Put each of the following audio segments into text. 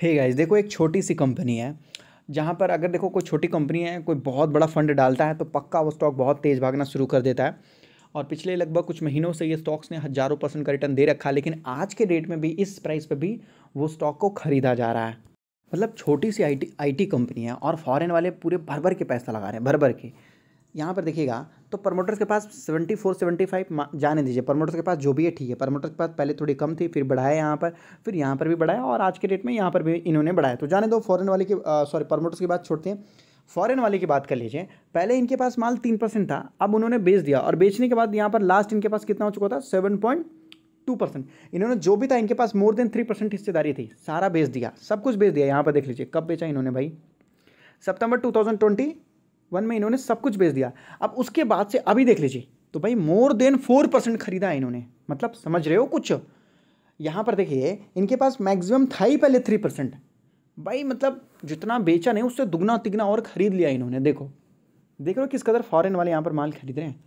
hey guys देखो एक छोटी सी कंपनी है जहाँ पर अगर देखो कोई छोटी कंपनी है कोई बहुत बड़ा फंड डालता है तो पक्का वो स्टॉक बहुत तेज़ भागना शुरू कर देता है और पिछले लगभग कुछ महीनों से ये स्टॉक्स ने हज़ारों परसेंट का रिटर्न दे रखा लेकिन आज के डेट में भी इस प्राइस पर भी वो स्टॉक को खरीदा जा रहा है मतलब छोटी सी आई टी कंपनी है और फॉरेन वाले पूरे भर भर के पैसा लगा रहे हैं भर भर के यहाँ पर देखिएगा तो प्रमोटर्स के पास सेवेंटी फोर सेवेंटी फाइव जाने दीजिए प्रमोटर्स के पास जो भी है ठीक है प्रमोटर्स के पास पहले थोड़ी कम थी फिर बढ़ाया यहाँ पर फिर यहाँ पर भी बढ़ाया और आज के डेट में यहाँ पर भी इन्होंने बढ़ाया तो जाने दो फॉरन वाले की सॉरी प्रमोटर्स की बात छोड़ते हैं फॉरन वाले की बात कर लीजिए पहले इनके पास माल तीन परसेंट था अब उन्होंने बेच दिया और बेचने के बाद यहाँ पर लास्ट इनके पास कितना हो चुका था सेवन पॉइंट टू परसेंट इन्होंने जो भी था इनके पास मोर देन थ्री परसेंट हिस्सेदारी थी सारा बेच दिया सब कुछ बेच दिया यहाँ पर देख लीजिए कब बेचा इन्होंने भाई सितंबर ट्वेंटी वन में इन्होंने सब कुछ बेच दिया अब उसके बाद से अभी देख लीजिए तो भाई मोर देन फोर परसेंट खरीदा है इन्होंने मतलब समझ रहे हो कुछ यहाँ पर देखिए इनके पास मैक्सिमम था ही पहले थ्री परसेंट भाई मतलब जितना बेचा नहीं उससे दुगना तिगना और ख़रीद लिया इन्होंने देखो देख रहे हो किस कदर फॉरेन वाले यहाँ पर माल खरीद रहे हैं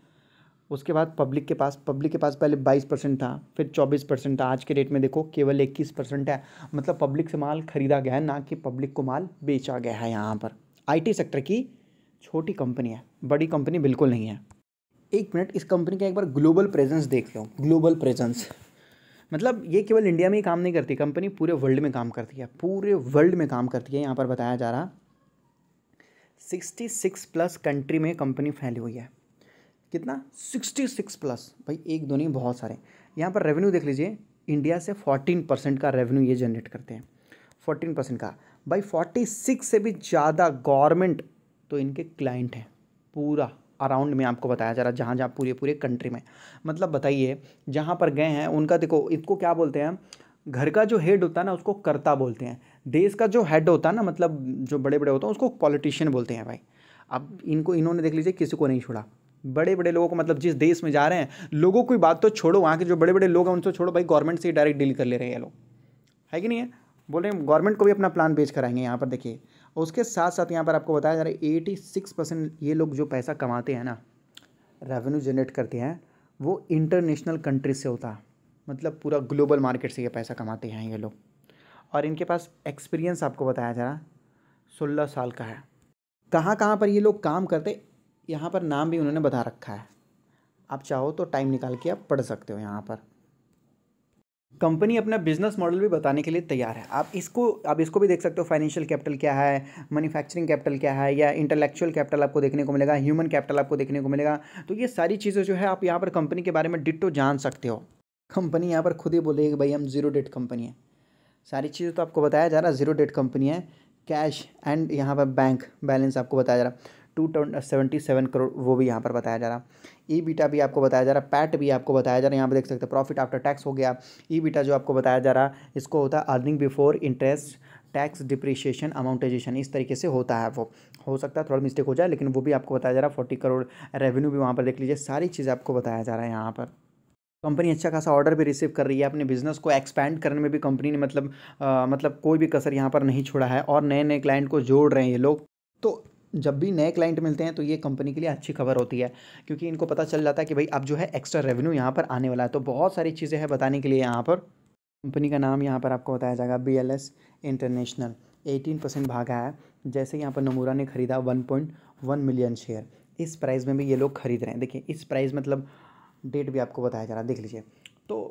उसके बाद पब्लिक के पास पब्लिक के पास पहले बाईस परसेंट था फिर चौबीस परसेंट था आज के डेट में देखो केवल इक्कीस परसेंट है मतलब पब्लिक से माल खरीदा गया है ना कि पब्लिक को माल बेचा गया है यहाँ पर आईटी सेक्टर की छोटी कंपनी है बड़ी कंपनी बिल्कुल नहीं है एक मिनट इस कंपनी का एक बार ग्लोबल प्रेजेंस देख लो ग्लोबल प्रेजेंस मतलब ये केवल इंडिया में ही काम नहीं करती कंपनी पूरे वर्ल्ड में काम करती है पूरे वर्ल्ड में काम करती है यहाँ पर बताया जा रहा सिक्सटी सिक्स प्लस कंट्री में कंपनी फैली हुई है कितना सिक्सटी सिक्स प्लस भाई एक दो नहीं बहुत सारे यहाँ पर रेवेन्यू देख लीजिए इंडिया से फोर्टीन परसेंट का रेवेन्यू ये जनरेट करते हैं फोर्टीन परसेंट का भाई फोर्टी सिक्स से भी ज़्यादा गवर्नमेंट तो इनके क्लाइंट हैं पूरा अराउंड में आपको बताया जा रहा है जहाँ जहाँ पूरे पूरे कंट्री में मतलब बताइए जहाँ पर गए हैं उनका देखो इसको क्या बोलते हैं घर का जो हेड होता है ना उसको करता बोलते हैं देश का जो हेड होता है ना मतलब जो बड़े बड़े होते हैं उसको पॉलिटिशियन बोलते हैं भाई अब इनको इन्होंने देख लीजिए किसी को नहीं छोड़ा बड़े बड़े लोगों को मतलब जिस देश में जा रहे हैं लोगों की बात तो छोड़ो वहाँ के जो बड़े बड़े लोग हैं उनसे छोड़ो भाई गवर्नमेंट से ही डायरेक्ट डील कर ले रहे हैं लोग है कि नहीं है बोल रहे हैं गवर्नमेंट को भी अपना प्लान पेश कराएंगे यहाँ पर देखिए उसके साथ साथ यहाँ पर आपको बताया जा रहा है एटी सिक्स परसेंट ये लोग जो पैसा कमाते हैं ना रेवेन्यू जनरेट करते हैं वो इंटरनेशनल कंट्री से होता है मतलब पूरा ग्लोबल मार्केट से ये पैसा कमाते हैं ये लोग और इनके पास एक्सपीरियंस आपको बताया जा रहा सोलह साल का है कहाँ कहाँ पर ये लोग काम करते यहाँ पर नाम भी उन्होंने बता रखा है आप चाहो तो टाइम निकाल के आप पढ़ सकते हो यहाँ पर कंपनी अपना बिजनेस मॉडल भी बताने के लिए तैयार है आप इसको आप इसको भी देख सकते हो फाइनेंशियल कैपिटल क्या है मैन्युफैक्चरिंग कैपिटल क्या है या इंटेलेक्चुअल कैपिटल आपको देखने को मिलेगा ह्यूमन कैपिटल आपको देखने को मिलेगा तो ये सारी चीज़ें जो है आप यहाँ पर कंपनी के बारे में डिटो जान सकते हो कंपनी यहाँ पर खुद ही बोलेगी कि भाई हम जीरो डेट कंपनी है सारी चीज़ें तो आपको बताया जा रहा है जीरो डेट कंपनी है कैश एंड यहाँ पर बैंक बैलेंस आपको बताया जा रहा है टू सेवेंटी सेवन करोड़ वो भी यहाँ पर बताया जा रहा ई बीटा भी आपको बताया जा रहा पैट भी आपको बताया जा रहा है यहाँ पर देख सकते हैं प्रॉफिट आफ्टर टैक्स हो गया ई बीटा जो आपको बताया जा रहा इसको होता है earning before interest tax depreciation amortisation इस तरीके से होता है वो हो सकता है थोड़ा मिस्टेक हो जाए लेकिन वो भी आपको बताया जा रहा है फोर्टी करोड़ रेवेन्यू भी वहाँ पर देख लीजिए सारी चीज़ें आपको बताया जा रहा है यहाँ पर कंपनी अच्छा खासा ऑर्डर भी रिसीव कर रही है अपने बिजनेस को एक्सपैंड करने में भी कंपनी ने मतलब आ, मतलब कोई भी कसर यहाँ पर नहीं छोड़ा है और नए नए क्लाइंट को जोड़ रहे हैं ये लोग तो जब भी नए क्लाइंट मिलते हैं तो ये कंपनी के लिए अच्छी खबर होती है क्योंकि इनको पता चल जाता है कि भाई अब जो है एक्स्ट्रा रेवेन्यू यहाँ पर आने वाला है तो बहुत सारी चीज़ें हैं बताने के लिए यहाँ पर कंपनी का नाम यहाँ पर आपको बताया जाएगा B L S international eighteen percent भागा है जैसे यहाँ पर नमूरा ने खरीदा one point one million share इस प्राइस में भी ये लोग खरीद रहे हैं देखिए इस प्राइस मतलब डेट भी आपको बताया जा रहा है देख लीजिए तो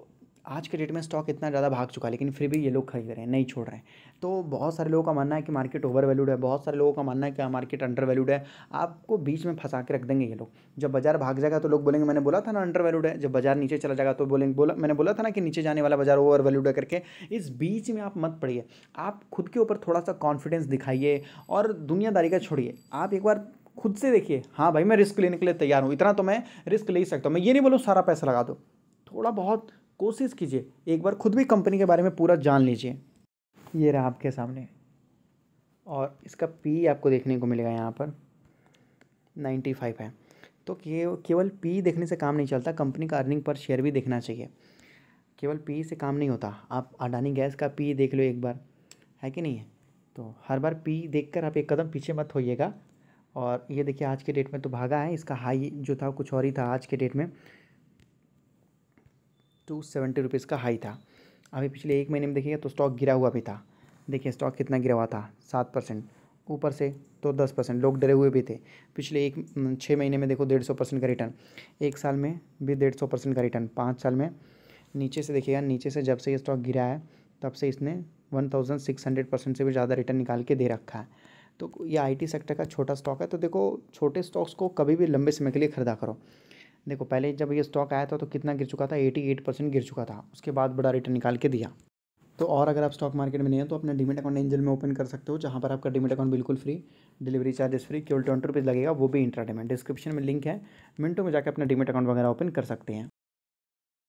आज के डेट में स्टॉक इतना ज़्यादा भाग चुका है लेकिन फिर भी ये लोग खरीद रहे हैं नहीं छोड़ रहे हैं तो बहुत सारे लोगों का मानना है कि मार्केट ओवर वैल्यूड है बहुत सारे लोगों का मानना है कि मार्केट अंडर वैल्यूड है आपको बीच में फंसा के रख देंगे ये लोग जब बाजार भाग जाएगा तो लोग बोलेंगे मैंने बोला था ना अंडर वैल्यूड है जब बाजार नीचे चला जाएगा तो बोलेंगे बोला मैंने बोला था ना कि नीचे जाने वाला बाजार ओवर वैल्यूड है करके इस बीच में आप मत पड़िए आप खुद के ऊपर थोड़ा सा कॉन्फिडेंस दिखाइए और दुनियादारी का छोड़िए आप एक बार खुद से देखिए हाँ भाई मैं रिस्क लेने के लिए तैयार हूँ इतना तो मैं रिस्क ले ही सकता हूँ मैं ये नहीं बोलूँ सारा पैसा लगा दो थोड़ा बहुत कोशिश कीजिए एक बार खुद भी कंपनी के बारे में पूरा जान लीजिए ये रहा आपके सामने और इसका पी आपको देखने को मिलेगा यहाँ पर नाइन्टी फाइव है तो केवल पी देखने से काम नहीं चलता कंपनी का अर्निंग पर शेयर भी देखना चाहिए केवल पी से काम नहीं होता आप अडानी गैस का पी देख लो एक बार है कि नहीं है तो हर बार पी देखकर आप एक कदम पीछे मत होइएगा और ये देखिए आज के डेट में तो भागा है इसका हाई जो था कुछ और ही था आज के डेट में टू सेवेंटी रुपीज़ का हाई था अभी पिछले एक महीने में देखिएगा तो स्टॉक गिरा हुआ भी था देखिए स्टॉक कितना गिरा हुआ था सात परसेंट ऊपर से तो दस परसेंट लोग डरे हुए भी थे पिछले एक छः महीने में देखो डेढ़ सौ परसेंट का रिटर्न एक साल में भी डेढ़ सौ परसेंट का रिटर्न पाँच साल में नीचे से देखिएगा नीचे से जब से ये स्टॉक गिरा है तब से इसने one thousand six hundred percent से भी ज़्यादा रिटर्न निकाल के दे रखा है तो ये टी सेक्टर का छोटा स्टॉक है तो देखो छोटे स्टॉक्स को कभी भी लंबे समय के लिए खरीदा करो देखो पहले जब ये स्टॉक आया था तो कितना गिर चुका था 88 परसेंट गिर चुका था उसके बाद बड़ा रिटर्न निकाल के दिया तो और अगर आप स्टॉक मार्केट में नहीं हो तो अपना डिमिट अकाउंट एंजल में ओपन कर सकते हो जहाँ पर आपका डिमिट अकाउंट बिल्कुल फ्री डिलीवरी चार्जेस फ्री केवल ट्वेंटी रुपीज़ लगेगा वो भी इंट्राडे डिस्क्रिप्शन में लिंक है मिनटों में जाकर अपना डिमिट अकाउंट वगैरह ओपन कर सकते हैं